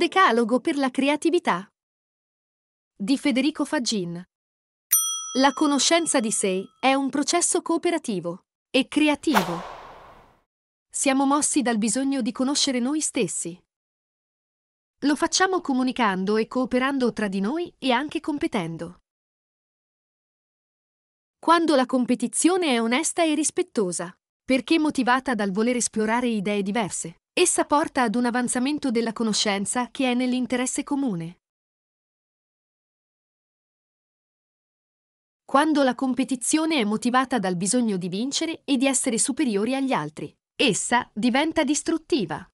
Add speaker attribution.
Speaker 1: decalogo per la creatività di Federico Faggin. La conoscenza di sé è un processo cooperativo e creativo. Siamo mossi dal bisogno di conoscere noi stessi. Lo facciamo comunicando e cooperando tra di noi e anche competendo. Quando la competizione è onesta e rispettosa, perché motivata dal voler esplorare idee diverse, Essa porta ad un avanzamento della conoscenza che è nell'interesse comune. Quando la competizione è motivata dal bisogno di vincere e di essere superiori agli altri, essa diventa distruttiva.